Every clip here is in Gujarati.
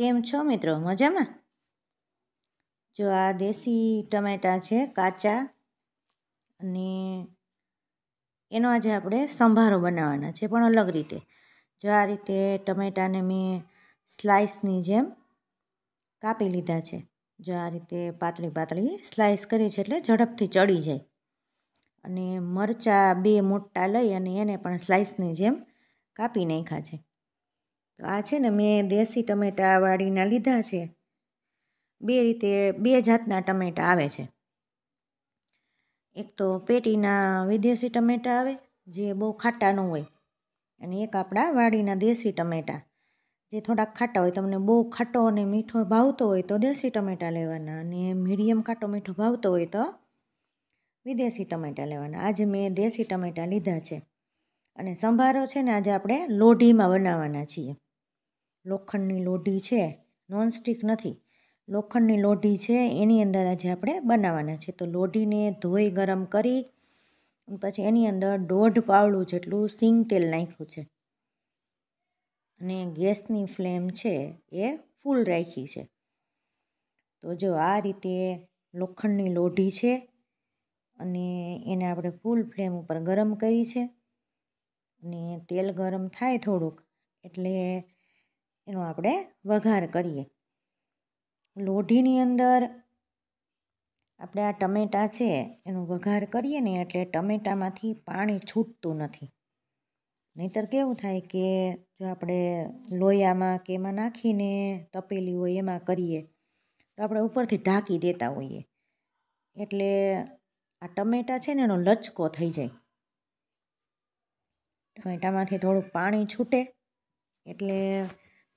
કેમ છો મિત્રો મજામાં જો આ દેશી ટમેટાં છે કાચા અને એનો આજે આપણે સંભારો બનાવવાના છે પણ અલગ રીતે જો આ રીતે ટમેટાને મેં સ્લાઇસની જેમ કાપી લીધા છે જો આ રીતે પાતળી પાતળી સ્લાઇસ કરી છે એટલે ઝડપથી ચડી જાય અને મરચાં બે મોટા લઈ અને એને પણ સ્લાઇસની જેમ કાપી નાખ્યા છે તો આ છે ને મેં દેશી વાળીના લીધા છે બે રીતે બે જાતના ટમેટા આવે છે એક તો પેટીના વિદેશી ટમેટા આવે જે બહુ ખાટા ન હોય અને એક આપણા વાડીના દેશી ટમેટા જે થોડાક ખાટા હોય તમને બહુ ખાટો અને મીઠો ભાવતો હોય તો દેશી ટમેટા લેવાના અને મીડિયમ ખાટો મીઠો ભાવતો હોય તો વિદેશી ટમેટા લેવાના આજે મેં દેશી ટમેટા લીધા છે અને સંભારો છે ને આજે આપણે લોઢીમાં બનાવવાના છીએ લોખંડની લોઢી છે નોનસ્ટિક નથી લોખંડની લોઢી છે એની અંદર આજે આપણે બનાવવાના છે તો લોઢીને ધોઈ ગરમ કરી પછી એની અંદર દોઢ પાવડું જેટલું સિંગ તેલ નાખ્યું છે અને ગેસની ફ્લેમ છે એ ફૂલ રાખી છે તો જો આ રીતે લોખંડની લોઢી છે અને એને આપણે ફૂલ ફ્લેમ ઉપર ગરમ કરી છે અને તેલ ગરમ થાય થોડુંક એટલે એનો આપણે વઘાર કરીએ લોઢીની અંદર આપણે આ ટમેટાં છે એનો વઘાર કરીએ ને એટલે ટમેટામાંથી પાણી છૂટતું નથી નહીતર કેવું થાય કે જો આપણે લોયામાં કે એમાં નાખીને તપેલી હોય એમાં કરીએ તો આપણે ઉપરથી ઢાંકી દેતા હોઈએ એટલે આ ટમેટાં છે ને એનો લચકો થઈ જાય ટમેટામાંથી થોડુંક પાણી છૂટે એટલે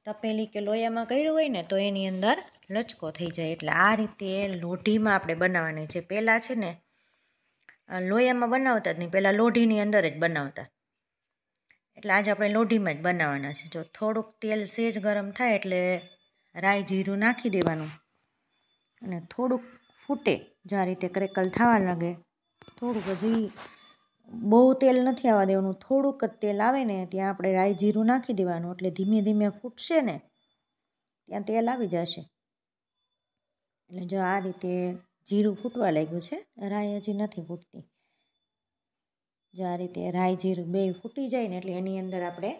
તપેલી કે લોયામાં કર્યું હોય ને તો એની અંદર લચકો થઈ જાય એટલે આ રીતે લોઢીમાં આપણે બનાવવાની છે પહેલાં છે ને લોયામાં બનાવતા જ નહીં પહેલાં લોઢીની અંદર જ બનાવતા એટલે આજે આપણે લોઢીમાં જ બનાવવાના છે જો થોડુંક તેલ સેજ ગરમ થાય એટલે રાઈ જીરું નાખી દેવાનું અને થોડુંક ફૂટે જ્યાં રીતે ક્રેકલ થવા લાગે થોડુંક હજી બહુ તેલ નથી આવવા દેવાનું થોડુંક જ તેલ આવે ને ત્યાં આપણે રાઈ જીરું નાખી દેવાનું એટલે ધીમે ધીમે ફૂટશે ને ત્યાં તેલ આવી જશે એટલે જો આ રીતે જીરું ફૂટવા લાગ્યું છે રાઈ હજી નથી ફૂટતી જો આ રીતે રાઈ જીરું બે ફૂટી જાય ને એટલે એની અંદર આપણે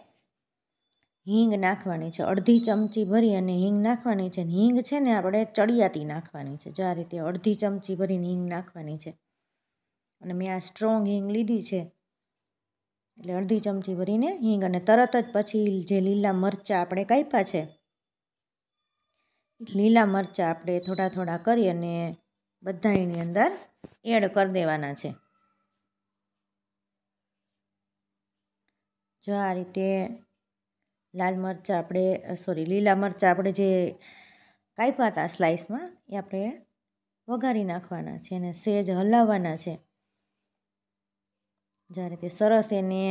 હિંગ નાખવાની છે અડધી ચમચી ભરી અને હિંગ નાખવાની છે હિંગ છે ને આપણે ચડિયાતી નાખવાની છે જો આ રીતે અડધી ચમચી ભરીને હિંગ નાખવાની છે અને મેં આ સ્ટ્રોંગ હિંગ લીધી છે એટલે અડધી ચમચી ભરીને હિંગ અને તરત જ પછી જે લીલા મરચાં આપણે કાપ્યા છે લીલા મરચાં આપણે થોડા થોડા કરી અને બધા એની અંદર એડ કરી દેવાના છે જો આ રીતે લાલ મરચાં આપણે સોરી લીલા મરચાં આપણે જે કાપ્યા હતા સ્લાઇસમાં એ આપણે વઘારી નાખવાના છે અને સેજ હલાવવાના છે જ્યારે તે સરસ એને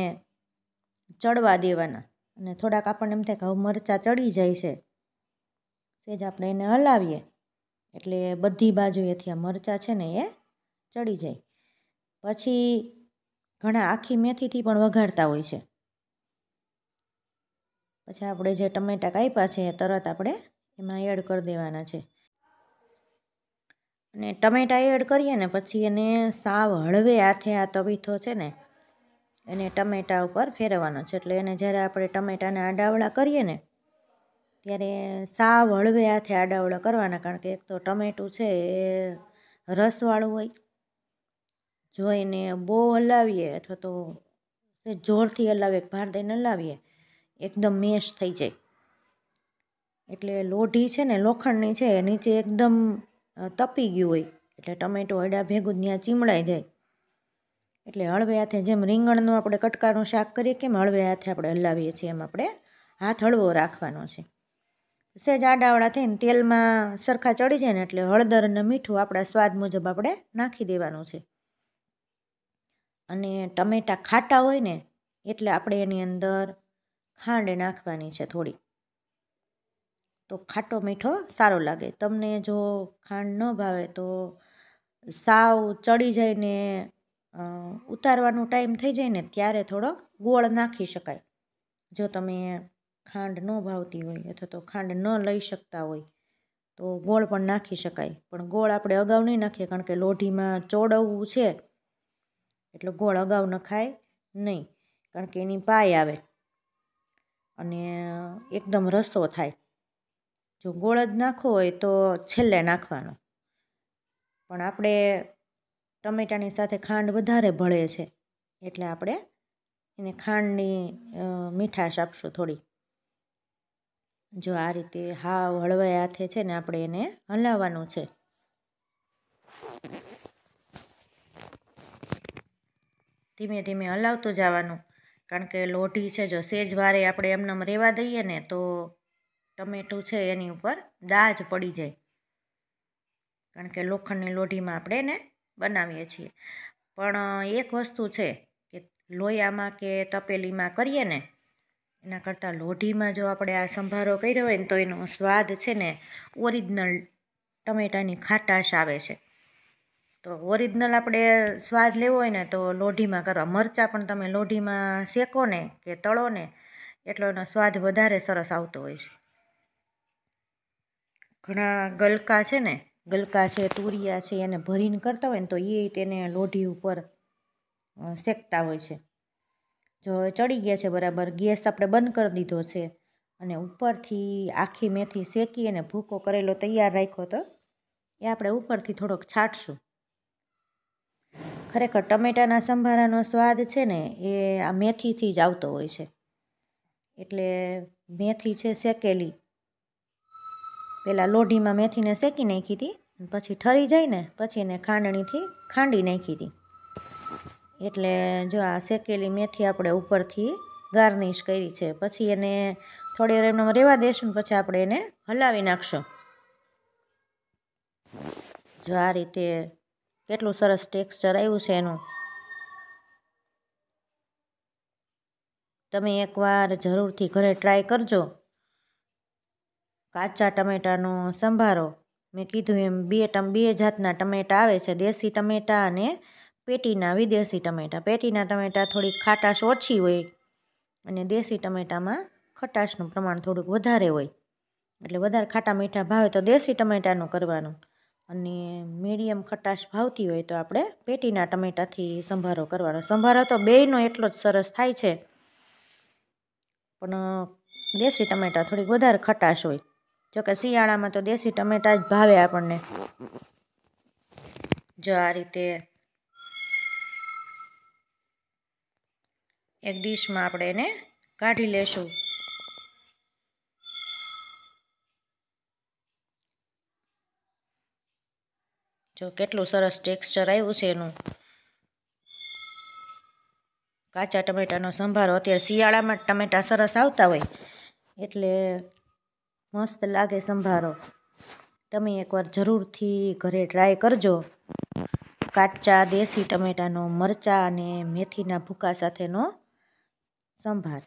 ચડવા દેવાના અને થોડાક આપણને એમ થાય કે હવે મરચાં ચડી જાય છે સેજ આપણે એને હલાવીએ એટલે બધી બાજુએથી આ મરચાં છે ને એ ચડી જાય પછી ઘણા આખી મેથીથી પણ વઘારતા હોય છે પછી આપણે જે ટમેટાં કાપ્યા છે એ તરત આપણે એમાં એડ કરી દેવાના છે અને ટમેટાં એડ કરીએ ને પછી એને સાવ હળવે હાથે આ તવીથો છે ને એને ટમેટા ઉપર ફેરવવાનો છે એટલે એને જ્યારે આપણે ટમેટાને આડાવળા કરીએ ને ત્યારે સાવ હળવે હાથે આડાવળા કરવાના કારણ કે એક તો ટમેટું છે એ રસવાળું હોય જો એને બહુ હલાવીએ અથવા તો જોરથી હલાવીએ ભાર દઈને હલાવીએ એકદમ મેશ થઈ જાય એટલે લોઢી છે ને લોખંડની છે નીચે એકદમ તપી ગયું હોય એટલે ટમેટું અડા ભેગું ત્યાં ચીમડાઈ જાય એટલે હળવે હાથે જેમ રીંગણનું આપણે કટકાનું શાક કરીએ કેમ હળવે હાથે આપણે હલાવીએ છીએ એમ આપણે હાથ હળવો રાખવાનો છે સહેજ આડાવાળા થઈને તેલમાં સરખા ચડી જાય ને એટલે હળદર અને મીઠું આપણા સ્વાદ મુજબ આપણે નાખી દેવાનું છે અને ટમેટાં ખાટા હોય ને એટલે આપણે એની અંદર ખાંડ નાખવાની છે થોડી તો ખાટો મીઠો સારો લાગે તમને જો ખાંડ ન ભાવે તો સાવ ચડી જાય ને ઉતારવાનો ટાઈમ થઈ જાય ને ત્યારે થોડોક ગોળ નાખી શકાય જો તમે ખાંડ ન ભાવતી હોય અથવા તો ખાંડ ન લઈ શકતા હોય તો ગોળ પણ નાખી શકાય પણ ગોળ આપણે અગાઉ નહીં નાખીએ કારણ કે લોઢીમાં ચોડવવું છે એટલે ગોળ અગાઉ નખાય નહીં કારણ કે એની પાય આવે અને એકદમ રસો થાય જો ગોળ જ નાખવો હોય તો છેલ્લે નાખવાનો પણ આપણે ટમેટાની સાથે ખાંડ વધારે ભળે છે એટલે આપણે એને ખાંડની મીઠાશ આપશું થોડી જો આ રીતે હાવ હળવાઈ હાથે છે ને આપણે એને હલાવવાનું છે ધીમે ધીમે હલાવતું જવાનું કારણ કે લોઢી છે જો સેજ વારે આપણે એમનેમ રહેવા દઈએ ને તો ટમેટું છે એની ઉપર દાજ પડી જાય કારણ કે લોખંડની લોઢીમાં આપણે એને બનાવીએ છીએ પણ એક વસ્તુ છે કે લોયામાં કે તપેલીમાં કરીએ ને એના કરતાં લોઢીમાં જો આપણે આ સંભારો કર્યો હોય ને તો એનો સ્વાદ છે ને ઓરિજિનલ ટમેટાની ખાટાશ આવે છે તો ઓરિજિનલ આપણે સ્વાદ લેવો હોય ને તો લોઢીમાં કરવા મરચાં પણ તમે લોઢીમાં શેકો ને કે તળો ને એટલો એનો સ્વાદ વધારે સરસ આવતો હોય છે ઘણા ગલકા છે ને ગલકા છે તુરિયા છે એને ભરીને કરતા હોય ને તો એ તેને લોઢી ઉપર શેકતા હોય છે જો ચડી ગયા છે બરાબર ગેસ આપણે બંધ કરી દીધો છે અને ઉપરથી આખી મેથી શેકી અને ભૂકો કરેલો તૈયાર રાખ્યો તો એ આપણે ઉપરથી થોડોક છાંટશું ખરેખર ટમેટાના સંભારાનો સ્વાદ છે ને એ આ મેથીથી જ આવતો હોય છે એટલે મેથી છે શેકેલી પહેલાં લોઢીમાં મેથીને શેકી નાખી હતી પછી ઠરી જાય ને પછી એને ખાંડણીથી ખાંડી નાખી હતી એટલે જો આ શેકેલી મેથી આપણે ઉપરથી ગાર્નિશ કરી છે પછી એને થોડી વાર એમને રહેવા દઈશું પછી આપણે એને હલાવી નાખશું જો આ રીતે કેટલું સરસ ટેક્સચર આવ્યું છે એનું તમે એકવાર જરૂરથી ઘરે ટ્રાય કરજો કાચા ટમેટાનો સંભારો મેં કીધું એમ બે ટમ બે જાતના ટમેટા આવે છે દેશી ટમેટા અને પેટીના વિદેશી ટમેટા પેટીના ટમેટાં થોડીક ખાટાશ ઓછી હોય અને દેશી ટમેટામાં ખટાશનું પ્રમાણ થોડુંક વધારે હોય એટલે વધારે ખાટા મીઠા ભાવે તો દેશી ટમેટાનું કરવાનું અને મીડિયમ ખટાશ ભાવતી હોય તો આપણે પેટીના ટમેટાથી સંભારો કરવાનો સંભારો તો બેયનો એટલો જ સરસ થાય છે પણ દેશી ટમેટાં થોડીક વધારે ખટાશ હોય જોકે શિયાળામાં તો દેશી ટમેટા જ ભાવે આપણને જો આ રીતે એક ડીશમાં આપણે એને કાઢી લેશું જો કેટલું સરસ ટેક્સચર આવ્યું છે એનું કાચા ટમેટાનો સંભારો અત્યારે શિયાળામાં ટમેટા સરસ આવતા હોય એટલે મસ્ત લાગે સંભારો તમે એકવાર જરૂરથી ઘરે ટ્રાય કરજો કાચા દેશી ટમેટાનો મરચાં અને મેથીના ભૂકા સાથેનો સંભાર